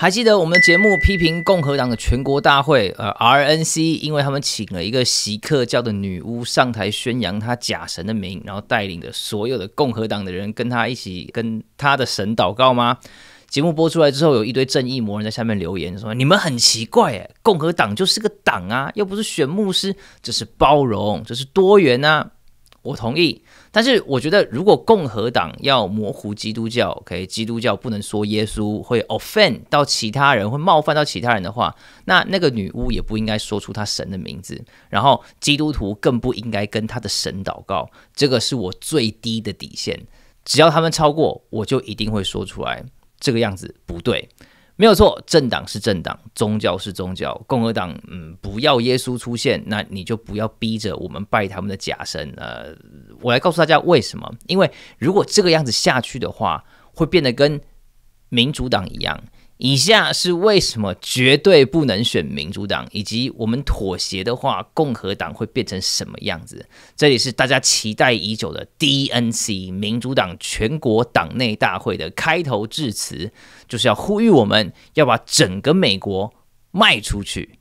还记得我们节目批评共和党的全国大会，呃，RNC，因为他们请了一个克教的女巫上台宣扬她假神的名，然后带领着所有的共和党的人跟他一起跟他的神祷告吗？节目播出来之后，有一堆正义魔人在下面留言说：“你们很奇怪，哎，共和党就是个党啊，又不是选牧师，这是包容，这是多元呐。”我同意。但是我觉得，如果共和党要模糊基督教，OK，基督教不能说耶稣会 offend 到其他人，会冒犯到其他人的话，那那个女巫也不应该说出她神的名字，然后基督徒更不应该跟她的神祷告。这个是我最低的底线，只要他们超过，我就一定会说出来。这个样子不对。没有错，政党是政党，宗教是宗教。共和党，嗯，不要耶稣出现，那你就不要逼着我们拜他们的假神。呃，我来告诉大家为什么，因为如果这个样子下去的话，会变得跟民主党一样。以下是为什么绝对不能选民主党以及我们妥协的话共和党会变成什么样子这里是大家期待已久的 dnc 民主党全国党内大会的开头致辞就是要呼吁我们要把整个美国卖出去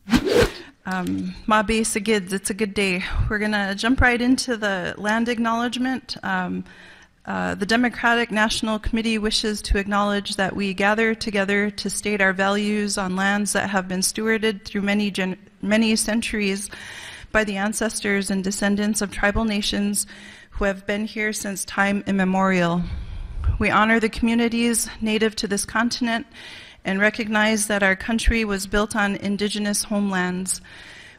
嗯麻痹 so g o d it's a good day we're gonna jump right into the land acknowledgement Uh, the Democratic National Committee wishes to acknowledge that we gather together to state our values on lands that have been stewarded through many, many centuries by the ancestors and descendants of tribal nations who have been here since time immemorial. We honor the communities native to this continent and recognize that our country was built on indigenous homelands.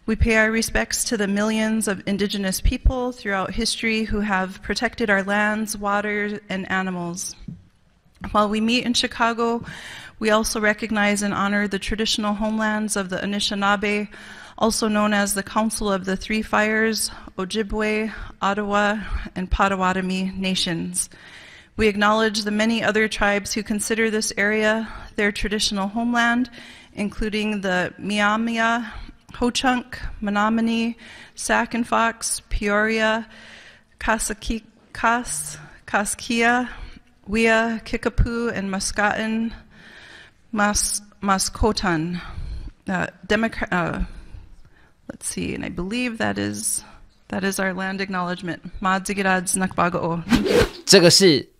We pay our respects to the millions of indigenous people throughout history who have protected our lands, waters, and animals. While we meet in Chicago, we also recognize and honor the traditional homelands of the Anishinaabe, also known as the Council of the Three Fires, Ojibwe, Ottawa, and Potawatomi nations. We acknowledge the many other tribes who consider this area their traditional homeland, including the Miamia, Ho-Chunk, Menominee, Sac and Fox, Peoria, Kasakikas, Kaskia, Wea, Kickapoo, and Muscatine, Mas, Mascotan. Uh, Democrat, uh, let's see, and I believe that is that is our land acknowledgement. Madzigiradz Nakbagao.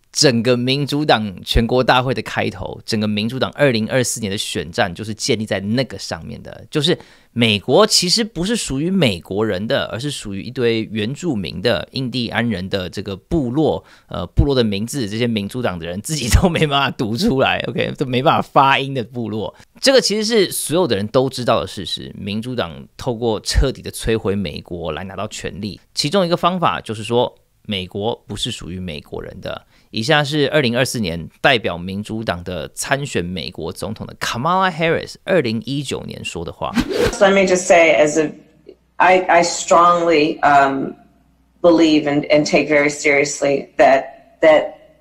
整个民主党全国大会的开头，整个民主党二零二四年的选战就是建立在那个上面的。就是美国其实不是属于美国人的，而是属于一堆原住民的印第安人的这个部落。呃，部落的名字，这些民主党的人自己都没办法读出来，OK，都没办法发音的部落。这个其实是所有的人都知道的事实。民主党透过彻底的摧毁美国来拿到权力，其中一个方法就是说，美国不是属于美国人的。以下是二零二四年代表民主党的参选美国总统的 Kamala Harris 二零一九年说的话。So let me just say, as a, I, I strongly um, believe and, and take very seriously that that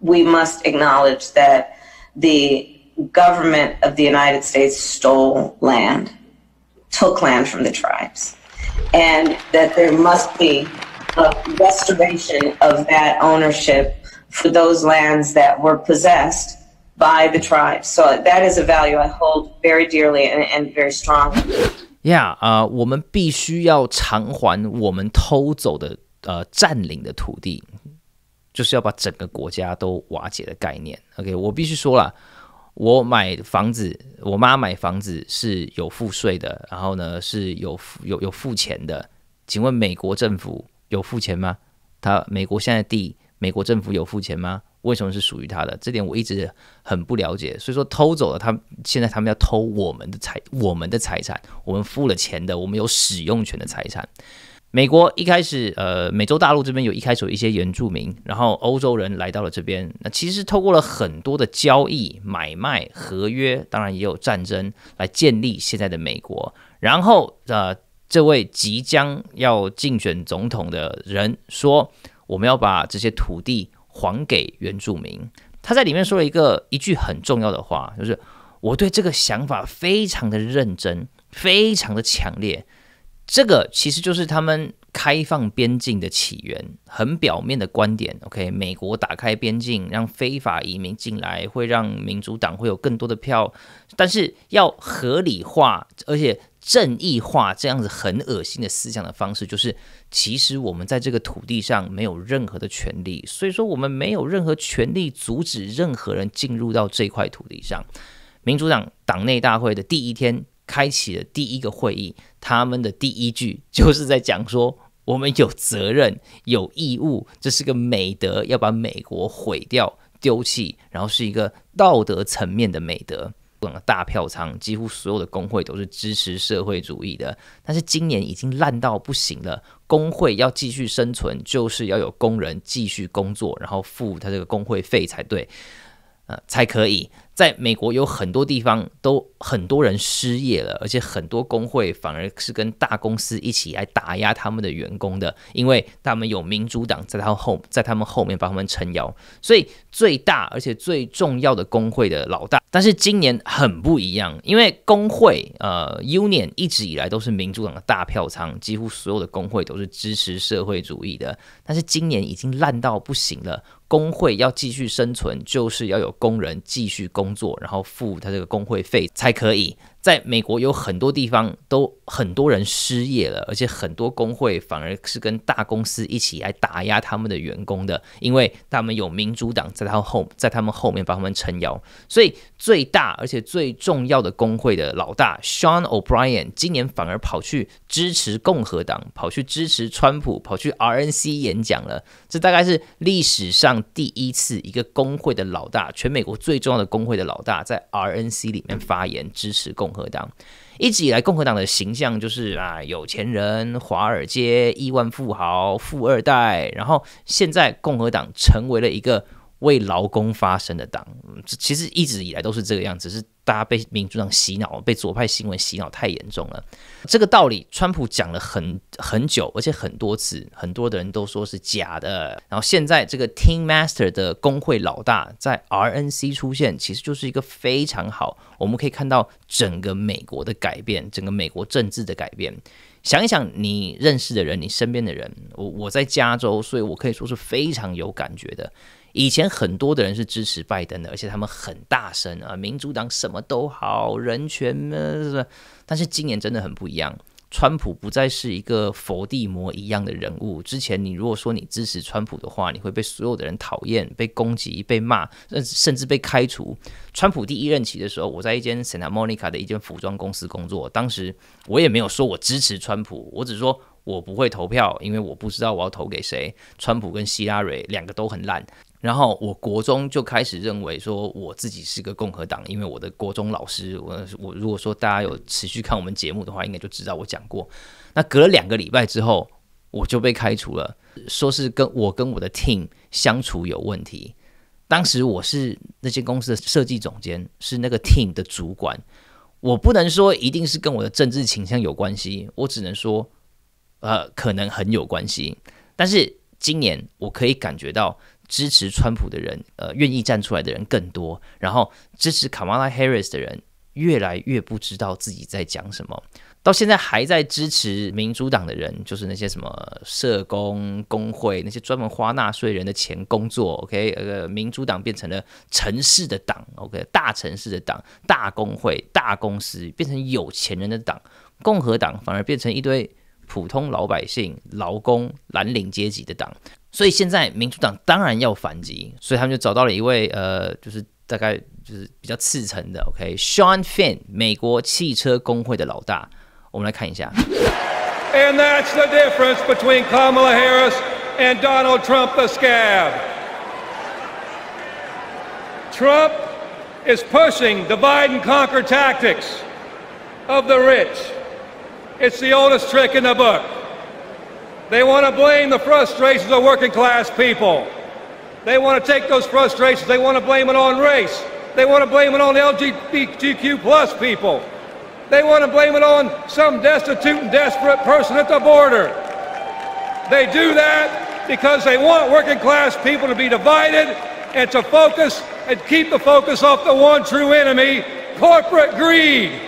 we must acknowledge that the government of the United States stole land, took land from the tribes, and that there must be a restoration of that ownership for those lands that were possessed by the tribes, so that is a value I hold very dearly and and very strong. Yeah, 啊，我们必须要偿还我们偷走的呃占领的土地，就是要把整个国家都瓦解的概念。OK，我必须说了，我买房子，我妈买房子是有付税的，然后呢是有有有付钱的。请问美国政府有付钱吗？他美国现在地。美国政府有付钱吗？为什么是属于他的？这点我一直很不了解。所以说偷走了他，现在他们要偷我们的财，我们的财产，我们付了钱的，我们有使用权的财产。美国一开始，呃，美洲大陆这边有一开始有一些原住民，然后欧洲人来到了这边，那其实通过了很多的交易、买卖合约，当然也有战争，来建立现在的美国。然后，呃，这位即将要竞选总统的人说。我们要把这些土地还给原住民。他在里面说了一个一句很重要的话，就是我对这个想法非常的认真，非常的强烈。这个其实就是他们。开放边境的起源很表面的观点，OK？美国打开边境，让非法移民进来，会让民主党会有更多的票。但是要合理化，而且正义化这样子很恶心的思想的方式，就是其实我们在这个土地上没有任何的权利，所以说我们没有任何权利阻止任何人进入到这块土地上。民主党党内大会的第一天。开启了第一个会议，他们的第一句就是在讲说，我们有责任、有义务，这是个美德，要把美国毁掉、丢弃，然后是一个道德层面的美德。整个大票仓几乎所有的工会都是支持社会主义的，但是今年已经烂到不行了。工会要继续生存，就是要有工人继续工作，然后付他这个工会费才对，呃，才可以。在美国有很多地方都很多人失业了，而且很多工会反而是跟大公司一起来打压他们的员工的，因为他们有民主党在他后在他们后面帮他们撑腰，所以最大而且最重要的工会的老大，但是今年很不一样，因为工会呃 Union 一直以来都是民主党的大票仓，几乎所有的工会都是支持社会主义的，但是今年已经烂到不行了，工会要继续生存，就是要有工人继续工。工作，然后付他这个工会费才可以。在美国有很多地方都很多人失业了，而且很多工会反而是跟大公司一起来打压他们的员工的，因为他们有民主党在他后在他们后面帮他们撑腰，所以最大而且最重要的工会的老大 Sean O'Brien 今年反而跑去支持共和党，跑去支持川普，跑去 RNC 演讲了，这大概是历史上第一次一个工会的老大，全美国最重要的工会的老大在 RNC 里面发言支持共。共和党一直以来，共和党的形象就是啊，有钱人、华尔街、亿万富豪、富二代。然后，现在共和党成为了一个。为劳工发声的党，其实一直以来都是这个样子，是大家被民主党洗脑，被左派新闻洗脑太严重了。这个道理，川普讲了很很久，而且很多次，很多的人都说是假的。然后现在这个 Team Master 的工会老大在 RNC 出现，其实就是一个非常好，我们可以看到整个美国的改变，整个美国政治的改变。想一想你认识的人，你身边的人，我我在加州，所以我可以说是非常有感觉的。以前很多的人是支持拜登的，而且他们很大声啊，民主党什么都好，人权呢。但是今年真的很不一样，川普不再是一个佛地魔一样的人物。之前你如果说你支持川普的话，你会被所有的人讨厌、被攻击、被骂，甚至被开除。川普第一任期的时候，我在一间 Santa Monica 的一间服装公司工作，当时我也没有说我支持川普，我只说我不会投票，因为我不知道我要投给谁。川普跟希拉蕊两个都很烂。然后，我国中就开始认为说，我自己是个共和党，因为我的国中老师，我我如果说大家有持续看我们节目的话，应该就知道我讲过。那隔了两个礼拜之后，我就被开除了，说是跟我跟我的 team 相处有问题。当时我是那间公司的设计总监，是那个 team 的主管。我不能说一定是跟我的政治倾向有关系，我只能说，呃，可能很有关系。但是今年，我可以感觉到。支持川普的人，呃，愿意站出来的人更多。然后支持卡马拉·哈里斯的人，越来越不知道自己在讲什么。到现在还在支持民主党的人，就是那些什么社工、工会那些专门花纳税人的钱工作。OK，呃，民主党变成了城市的党，OK，大城市的党，大工会、大公司变成有钱人的党。共和党反而变成一堆。普通老百姓、劳工、蓝领阶级的党，所以现在民主党当然要反击，所以他们就找到了一位呃，就是大概就是比较赤诚的，OK，Sean Fin，美国汽车工会的老大，我们来看一下。that's the between Trump difference Harris Trump pushing Kamala is Biden scab. the And conquer tactics Donald It's the oldest trick in the book. They want to blame the frustrations of working class people. They want to take those frustrations, they want to blame it on race. They want to blame it on LGBTQ plus people. They want to blame it on some destitute and desperate person at the border. They do that because they want working class people to be divided and to focus and keep the focus off the one true enemy, corporate greed.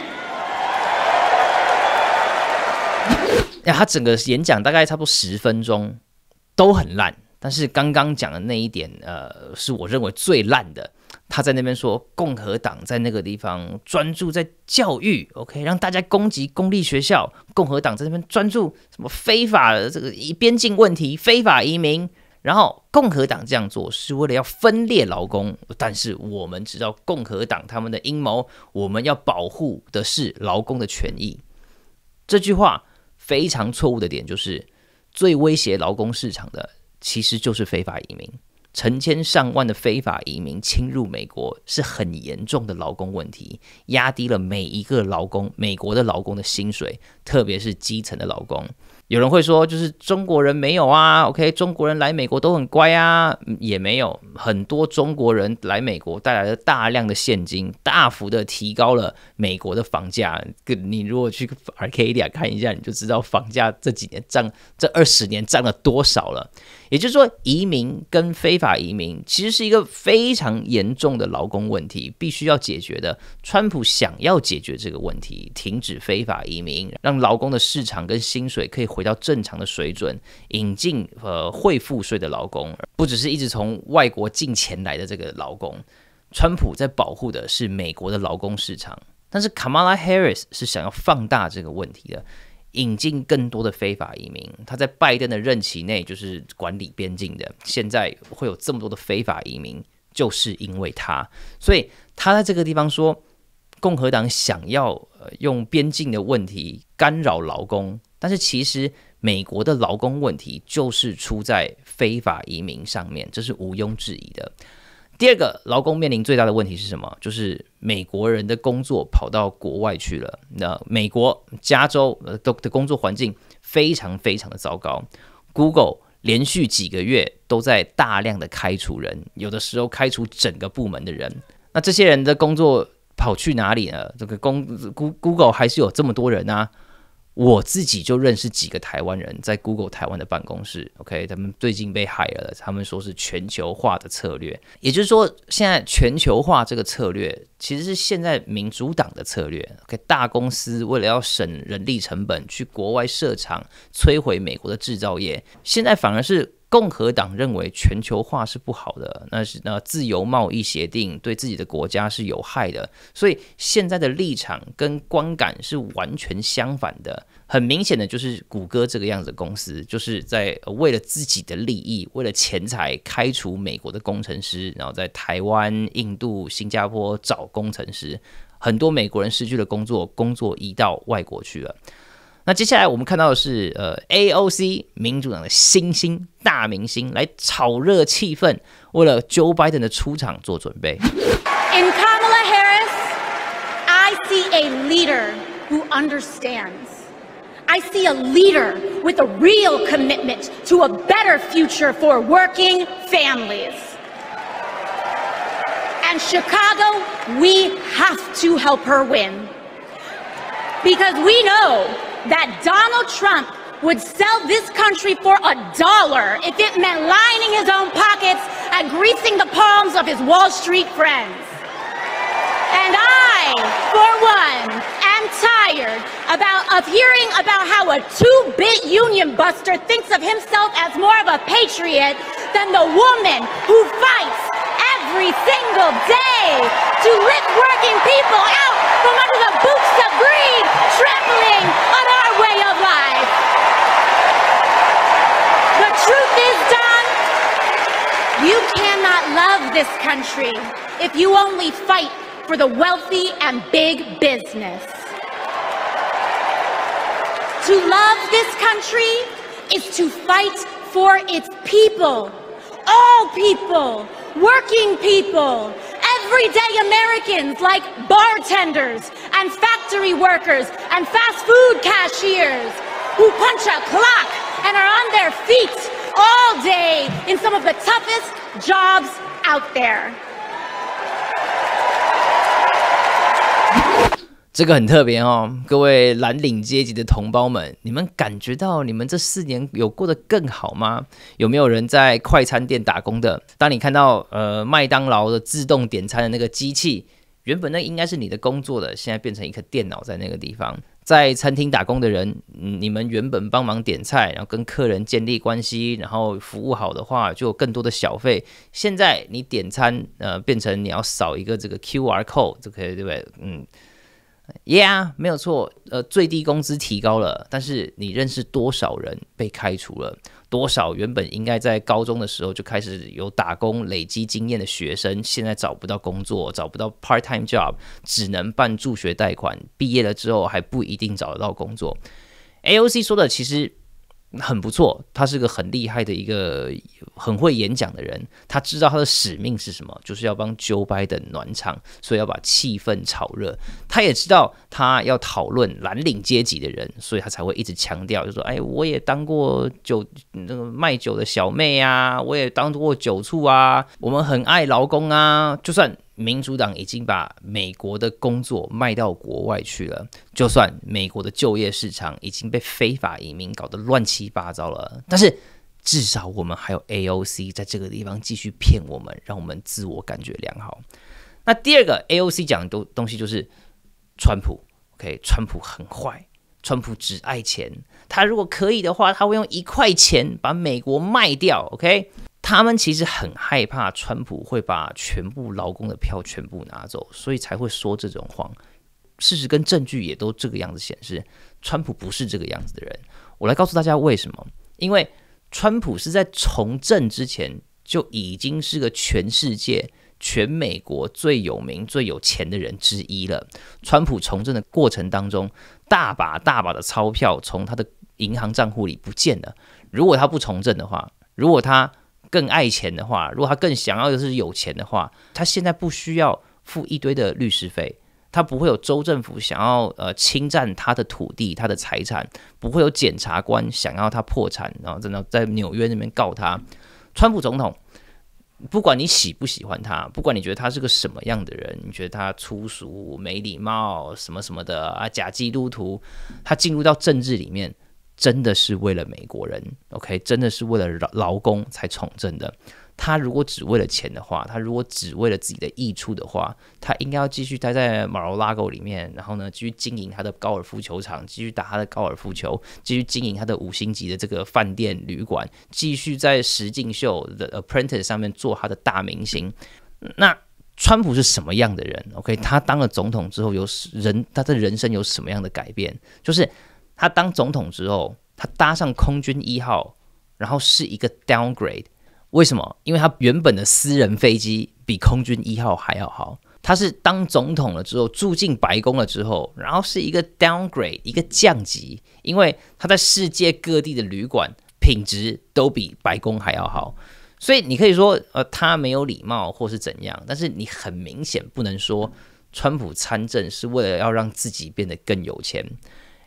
他整个演讲大概差不多十分钟都很烂，但是刚刚讲的那一点，呃，是我认为最烂的。他在那边说，共和党在那个地方专注在教育，OK，让大家攻击公立学校。共和党在那边专注什么非法的这个边境问题、非法移民，然后共和党这样做是为了要分裂劳工。但是我们知道共和党他们的阴谋，我们要保护的是劳工的权益。这句话。非常错误的点就是，最威胁劳工市场的其实就是非法移民。成千上万的非法移民侵入美国，是很严重的劳工问题，压低了每一个劳工、美国的劳工的薪水，特别是基层的劳工。有人会说，就是中国人没有啊？OK，中国人来美国都很乖啊，也没有很多中国人来美国带来了大量的现金，大幅的提高了美国的房价。你如果去 Arcadia 看一下，你就知道房价这几年涨，这二十年涨了多少了。也就是说，移民跟非法移民其实是一个非常严重的劳工问题，必须要解决的。川普想要解决这个问题，停止非法移民，让劳工的市场跟薪水可以回。比较正常的水准，引进呃会付税的劳工，不只是一直从外国进钱来的这个劳工。川普在保护的是美国的劳工市场，但是卡马拉哈里斯是想要放大这个问题的，引进更多的非法移民。他在拜登的任期内就是管理边境的，现在会有这么多的非法移民，就是因为他。所以他在这个地方说，共和党想要用边境的问题干扰劳工。但是其实美国的劳工问题就是出在非法移民上面，这是毋庸置疑的。第二个，劳工面临最大的问题是什么？就是美国人的工作跑到国外去了。那美国加州的的工作环境非常非常的糟糕。Google 连续几个月都在大量的开除人，有的时候开除整个部门的人。那这些人的工作跑去哪里了？这个工 Go Google 还是有这么多人啊。我自己就认识几个台湾人在 Google 台湾的办公室，OK，他们最近被害了。他们说是全球化的策略，也就是说，现在全球化这个策略其实是现在民主党的策略。OK，大公司为了要省人力成本，去国外设厂，摧毁美国的制造业，现在反而是。共和党认为全球化是不好的，那是那自由贸易协定对自己的国家是有害的，所以现在的立场跟观感是完全相反的。很明显的就是谷歌这个样子的公司，就是在为了自己的利益、为了钱财开除美国的工程师，然后在台湾、印度、新加坡找工程师，很多美国人失去了工作，工作移到外国去了。那接下来我们看到的是，呃，AOC 民主党的新星大明星来炒热气氛，为了 Joe Biden 的出场做准备。In Kamala Harris, I see a leader who understands. I see a leader with a real commitment to a better future for working families. And Chicago, we have to help her win. Because we know that Donald Trump would sell this country for a dollar if it meant lining his own pockets and greasing the palms of his Wall Street friends. And I, for one, am tired about, of hearing about how a two-bit union buster thinks of himself as more of a patriot than the woman who fights every single day to lift working people out from under the boots of greed, trampling on way of life. The truth is, Don, you cannot love this country if you only fight for the wealthy and big business. To love this country is to fight for its people, all people, working people, everyday Americans like bartenders and 这个很特别哦，各位蓝领阶级的同胞们，你们感觉到你们这四年有过得更好吗？有没有人在快餐店打工的？当你看到呃麦当劳的自动点餐的那个机器？原本那应该是你的工作的，现在变成一个电脑在那个地方。在餐厅打工的人，你们原本帮忙点菜，然后跟客人建立关系，然后服务好的话就有更多的小费。现在你点餐，呃，变成你要扫一个这个 Q R code，就可以对不对？嗯，yeah，没有错。呃，最低工资提高了，但是你认识多少人被开除了？多少原本应该在高中的时候就开始有打工、累积经验的学生，现在找不到工作，找不到 part time job，只能办助学贷款。毕业了之后还不一定找得到工作。AOC 说的其实。很不错，他是个很厉害的一个很会演讲的人。他知道他的使命是什么，就是要帮 Joe Biden 暖场，所以要把气氛炒热。他也知道他要讨论蓝领阶级的人，所以他才会一直强调，就说：“哎，我也当过酒那个卖酒的小妹啊，我也当过酒醋啊，我们很爱劳工啊，就算。”民主党已经把美国的工作卖到国外去了。就算美国的就业市场已经被非法移民搞得乱七八糟了，但是至少我们还有 AOC 在这个地方继续骗我们，让我们自我感觉良好。那第二个 AOC 讲的东东西就是川普。OK，川普很坏，川普只爱钱。他如果可以的话，他会用一块钱把美国卖掉。OK。他们其实很害怕川普会把全部劳工的票全部拿走，所以才会说这种谎。事实跟证据也都这个样子显示，川普不是这个样子的人。我来告诉大家为什么？因为川普是在从政之前就已经是个全世界、全美国最有名、最有钱的人之一了。川普从政的过程当中，大把大把的钞票从他的银行账户里不见了。如果他不从政的话，如果他更爱钱的话，如果他更想要的是有钱的话，他现在不需要付一堆的律师费，他不会有州政府想要呃侵占他的土地、他的财产，不会有检察官想要他破产，然后真的在纽约那边告他。川普总统，不管你喜不喜欢他，不管你觉得他是个什么样的人，你觉得他粗俗、没礼貌什么什么的啊，假基督徒，他进入到政治里面。真的是为了美国人，OK，真的是为了劳劳工才从政的。他如果只为了钱的话，他如果只为了自己的益处的话，他应该要继续待在马罗拉沟里面，然后呢，继续经营他的高尔夫球场，继续打他的高尔夫球，继续经营他的五星级的这个饭店旅馆，继续在实境秀的 Apprentice 上面做他的大明星。那川普是什么样的人？OK，他当了总统之后，有人他的人生有什么样的改变？就是。他当总统之后，他搭上空军一号，然后是一个 downgrade。为什么？因为他原本的私人飞机比空军一号还要好。他是当总统了之后，住进白宫了之后，然后是一个 downgrade，一个降级。因为他在世界各地的旅馆品质都比白宫还要好。所以你可以说，呃，他没有礼貌或是怎样，但是你很明显不能说川普参政是为了要让自己变得更有钱。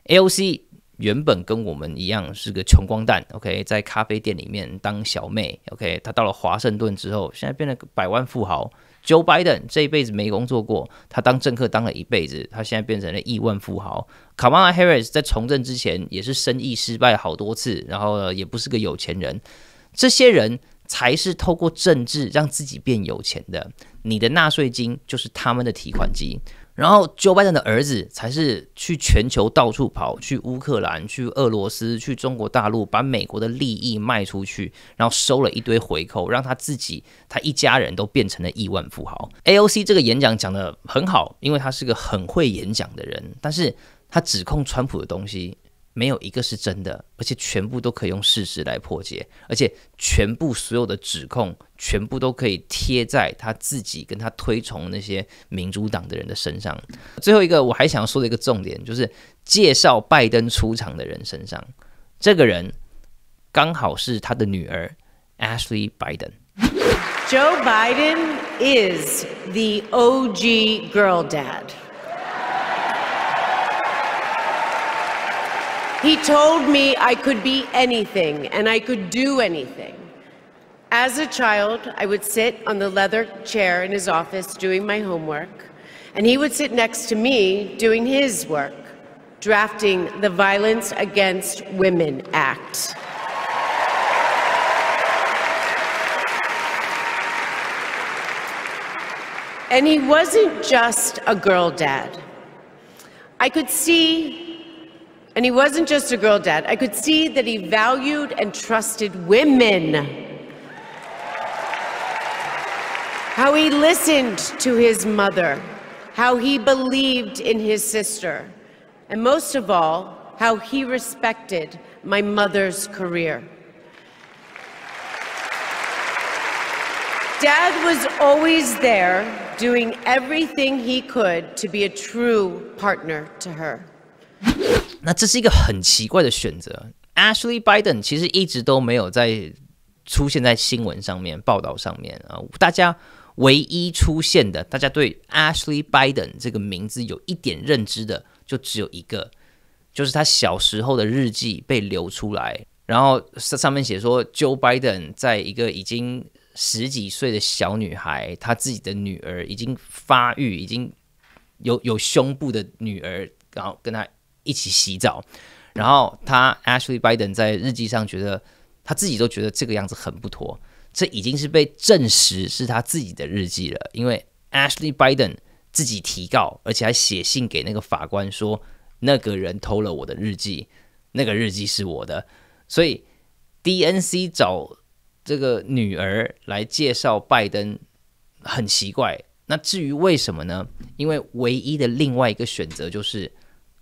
AOC。原本跟我们一样是个穷光蛋，OK，在咖啡店里面当小妹，OK，他到了华盛顿之后，现在变得百万富豪。Joe Biden 这一辈子没工作过，他当政客当了一辈子，他现在变成了亿万富豪。卡马拉· r i s 在从政之前也是生意失败好多次，然后也不是个有钱人。这些人才是透过政治让自己变有钱的。你的纳税金就是他们的提款机。然后，Joe Biden 的儿子才是去全球到处跑，去乌克兰、去俄罗斯、去中国大陆，把美国的利益卖出去，然后收了一堆回扣，让他自己、他一家人都变成了亿万富豪。AOC 这个演讲讲的很好，因为他是个很会演讲的人，但是他指控川普的东西。没有一个是真的，而且全部都可以用事实来破解，而且全部所有的指控，全部都可以贴在他自己跟他推崇那些民主党的人的身上。最后一个我还想要说的一个重点，就是介绍拜登出场的人身上，这个人刚好是他的女儿 Ashley Biden。Joe Biden is the OG girl dad. He told me I could be anything and I could do anything. As a child, I would sit on the leather chair in his office doing my homework, and he would sit next to me doing his work, drafting the Violence Against Women Act. And he wasn't just a girl dad. I could see and he wasn't just a girl dad. I could see that he valued and trusted women. How he listened to his mother, how he believed in his sister, and most of all, how he respected my mother's career. Dad was always there doing everything he could to be a true partner to her. 那这是一个很奇怪的选择。Ashley Biden 其实一直都没有在出现在新闻上面报道上面啊，大家唯一出现的，大家对 Ashley Biden 这个名字有一点认知的，就只有一个，就是他小时候的日记被流出来，然后上面写说 Joe Biden 在一个已经十几岁的小女孩，她自己的女儿已经发育，已经有有胸部的女儿，然后跟她一起洗澡，然后他 Ashley Biden 在日记上觉得他自己都觉得这个样子很不妥，这已经是被证实是他自己的日记了，因为 Ashley Biden 自己提告，而且还写信给那个法官说那个人偷了我的日记，那个日记是我的，所以 DNC 找这个女儿来介绍拜登很奇怪。那至于为什么呢？因为唯一的另外一个选择就是。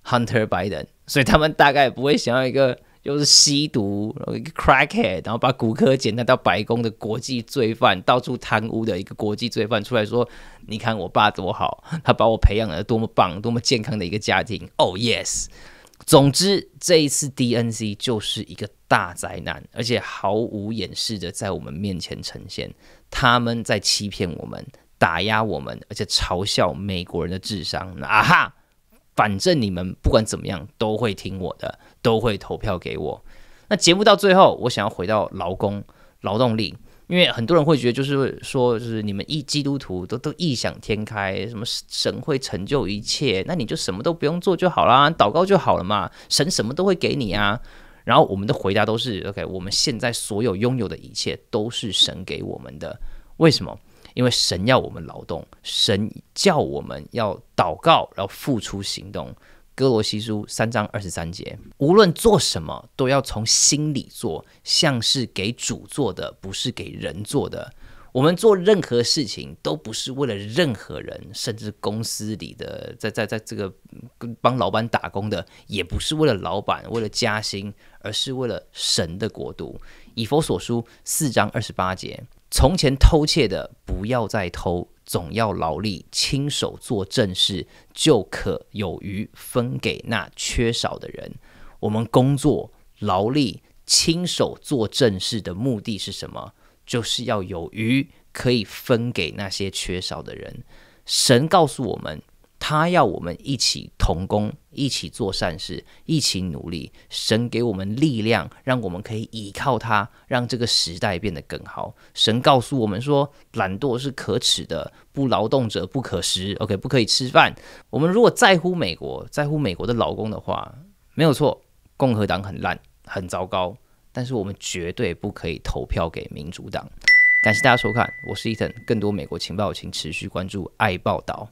Hunter Biden，所以他们大概不会想要一个又是吸毒、一个 crackhead，然后把骨科简单到白宫的国际罪犯，到处贪污的一个国际罪犯出来说：“你看我爸多好，他把我培养的多么棒、多么健康的一个家庭。” Oh yes。总之，这一次 DNC 就是一个大灾难，而且毫无掩饰的在我们面前呈现，他们在欺骗我们、打压我们，而且嘲笑美国人的智商。啊哈！反正你们不管怎么样都会听我的，都会投票给我。那节目到最后，我想要回到劳工、劳动力，因为很多人会觉得，就是说，就是你们一基督徒都都异想天开，什么神会成就一切，那你就什么都不用做就好啦，祷告就好了嘛，神什么都会给你啊。然后我们的回答都是：OK，我们现在所有拥有的一切都是神给我们的，为什么？因为神要我们劳动，神叫我们要祷告，然后付出行动。哥罗西书三章二十三节，无论做什么，都要从心里做，像是给主做的，不是给人做的。我们做任何事情，都不是为了任何人，甚至公司里的，在在在这个帮老板打工的，也不是为了老板，为了加薪，而是为了神的国度。以佛所书四章二十八节。从前偷窃的，不要再偷，总要劳力，亲手做正事，就可有余，分给那缺少的人。我们工作劳力，亲手做正事的目的是什么？就是要有余，可以分给那些缺少的人。神告诉我们。他要我们一起同工，一起做善事，一起努力。神给我们力量，让我们可以依靠他，让这个时代变得更好。神告诉我们说，懒惰是可耻的，不劳动者不可食。OK，不可以吃饭。我们如果在乎美国，在乎美国的劳工的话，没有错，共和党很烂，很糟糕。但是我们绝对不可以投票给民主党。感谢大家收看，我是伊藤。更多美国情报，请持续关注爱报道。